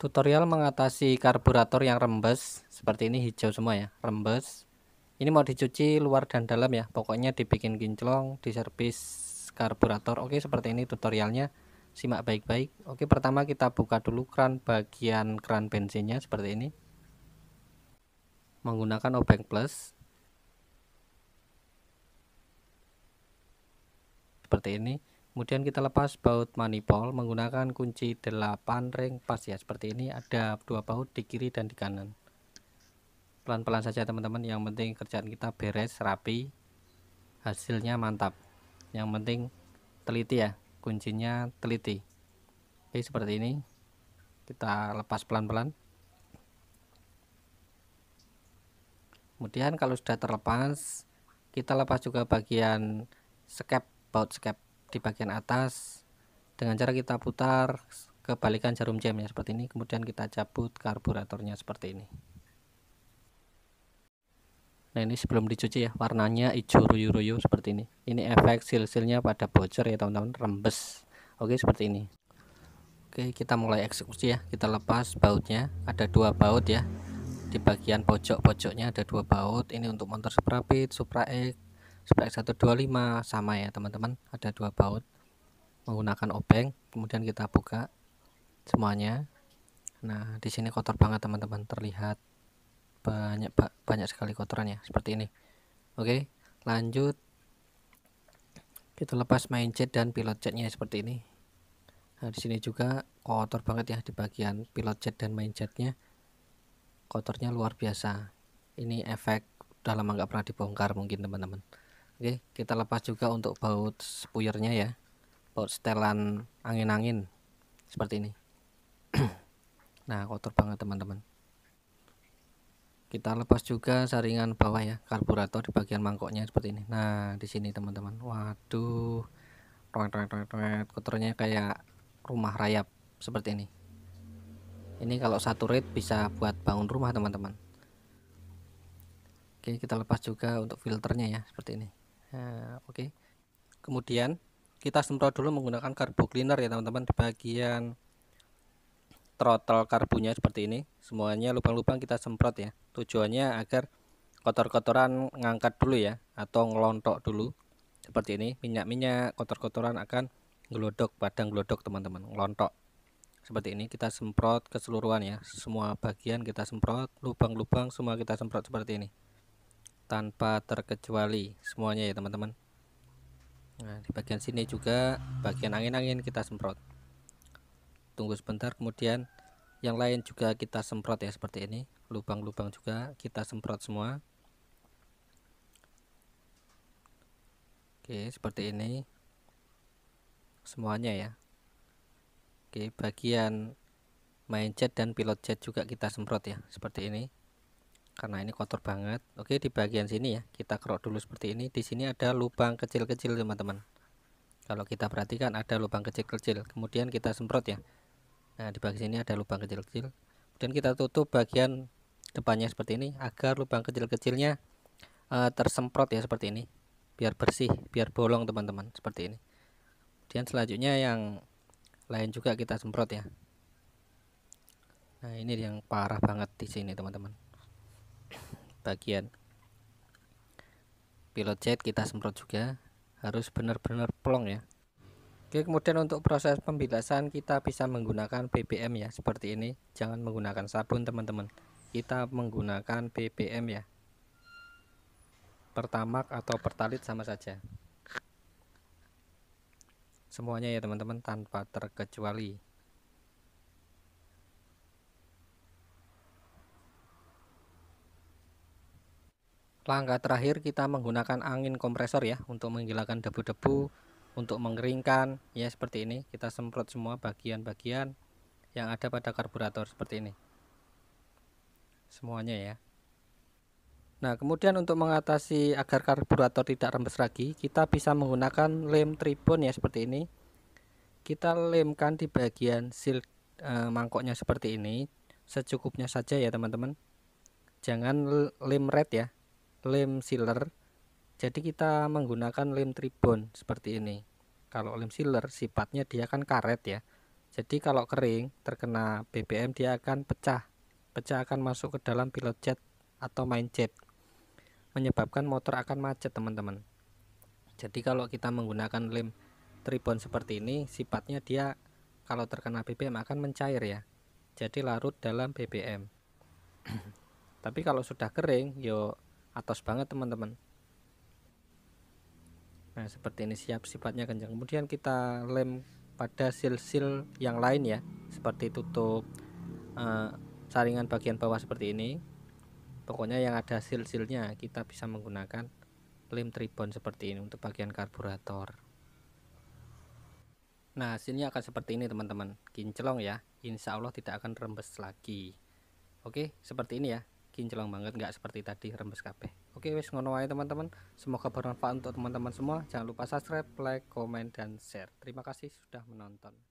tutorial mengatasi karburator yang rembes seperti ini hijau semua ya rembes ini mau dicuci luar dan dalam ya pokoknya dibikin kinclong diservis karburator oke seperti ini tutorialnya simak baik-baik oke pertama kita buka dulu kran bagian kran bensinnya seperti ini menggunakan obeng plus seperti ini kemudian kita lepas baut manifold menggunakan kunci 8 ring pas ya seperti ini ada dua baut di kiri dan di kanan pelan-pelan saja teman-teman yang penting kerjaan kita beres rapi hasilnya mantap yang penting teliti ya kuncinya teliti oke seperti ini kita lepas pelan-pelan kemudian kalau sudah terlepas kita lepas juga bagian skep baut skep di bagian atas dengan cara kita putar kebalikan jarum jamnya seperti ini kemudian kita cabut karburatornya seperti ini nah ini sebelum dicuci ya warnanya hijau royo-royo seperti ini ini efek silsilnya pada bocor ya teman-teman rembes oke seperti ini oke kita mulai eksekusi ya kita lepas bautnya ada dua baut ya di bagian pojok-pojoknya ada dua baut ini untuk motor supra Suprapit, Supra X spek 125 sama ya teman-teman ada dua baut menggunakan obeng kemudian kita buka semuanya nah di sini kotor banget teman-teman terlihat banyak banyak sekali kotorannya seperti ini oke lanjut kita lepas main jet dan pilot jetnya seperti ini nah di sini juga kotor banget ya di bagian pilot jet dan main jetnya kotornya luar biasa ini efek dalam lama nggak pernah dibongkar mungkin teman-teman Oke, kita lepas juga untuk baut spuyernya ya. Baut setelan angin-angin seperti ini. nah, kotor banget teman-teman. Kita lepas juga saringan bawah ya, karburator di bagian mangkoknya seperti ini. Nah, di sini teman-teman. Waduh. Roet roet roet roet kotornya kayak rumah rayap seperti ini. Ini kalau satu rate bisa buat bangun rumah teman-teman. Oke, kita lepas juga untuk filternya ya, seperti ini. Nah, oke. Okay. Kemudian kita semprot dulu menggunakan karbu cleaner ya teman-teman di bagian trotol karbunya seperti ini. Semuanya lubang-lubang kita semprot ya. Tujuannya agar kotor-kotoran ngangkat dulu ya atau ngelontok dulu seperti ini. Minyak-minyak kotor-kotoran akan gelodok badang gelodok teman-teman, ngelontok. Seperti ini kita semprot keseluruhan ya. Semua bagian kita semprot, lubang-lubang semua kita semprot seperti ini tanpa terkecuali semuanya ya teman-teman nah di bagian sini juga bagian angin-angin kita semprot tunggu sebentar kemudian yang lain juga kita semprot ya seperti ini lubang-lubang juga kita semprot semua Oke seperti ini semuanya ya Oke bagian main jet dan pilot jet juga kita semprot ya seperti ini karena ini kotor banget oke di bagian sini ya kita kerok dulu seperti ini di sini ada lubang kecil-kecil teman-teman kalau kita perhatikan ada lubang kecil-kecil kemudian kita semprot ya nah di bagian sini ada lubang kecil-kecil kemudian kita tutup bagian depannya seperti ini agar lubang kecil-kecilnya e, tersemprot ya seperti ini biar bersih biar bolong teman-teman seperti ini kemudian selanjutnya yang lain juga kita semprot ya nah ini yang parah banget di sini teman-teman bagian pilot jet kita semprot juga harus benar-benar plong ya Oke kemudian untuk proses pembilasan kita bisa menggunakan BBM ya seperti ini jangan menggunakan sabun teman-teman kita menggunakan BBM ya pertamak atau pertalit sama saja semuanya ya teman-teman tanpa terkecuali Langkah terakhir kita menggunakan angin kompresor ya untuk menghilangkan debu-debu, untuk mengeringkan ya seperti ini. Kita semprot semua bagian-bagian yang ada pada karburator seperti ini. Semuanya ya. Nah, kemudian untuk mengatasi agar karburator tidak rembes lagi, kita bisa menggunakan lem tribun ya seperti ini. Kita lemkan di bagian sil e, eh, mangkoknya seperti ini, secukupnya saja ya, teman-teman. Jangan lem red ya, lem sealer jadi kita menggunakan lem tribon seperti ini kalau lem sealer sifatnya dia akan karet ya jadi kalau kering terkena BBM dia akan pecah pecah akan masuk ke dalam pilot jet atau main jet menyebabkan motor akan macet teman-teman jadi kalau kita menggunakan lem tribon seperti ini sifatnya dia kalau terkena BBM akan mencair ya jadi larut dalam BBM tapi kalau sudah kering yuk atas banget teman-teman nah seperti ini siap sifatnya kencang kemudian kita lem pada sil-sil yang lain ya seperti tutup uh, saringan bagian bawah seperti ini pokoknya yang ada sil-silnya kita bisa menggunakan lem tribon seperti ini untuk bagian karburator nah hasilnya akan seperti ini teman-teman kinclong ya insya Allah tidak akan rembes lagi oke seperti ini ya kinclong banget nggak seperti tadi rembes kape oke wes ngono aja teman-teman semoga bermanfaat untuk teman-teman semua jangan lupa subscribe like comment dan share terima kasih sudah menonton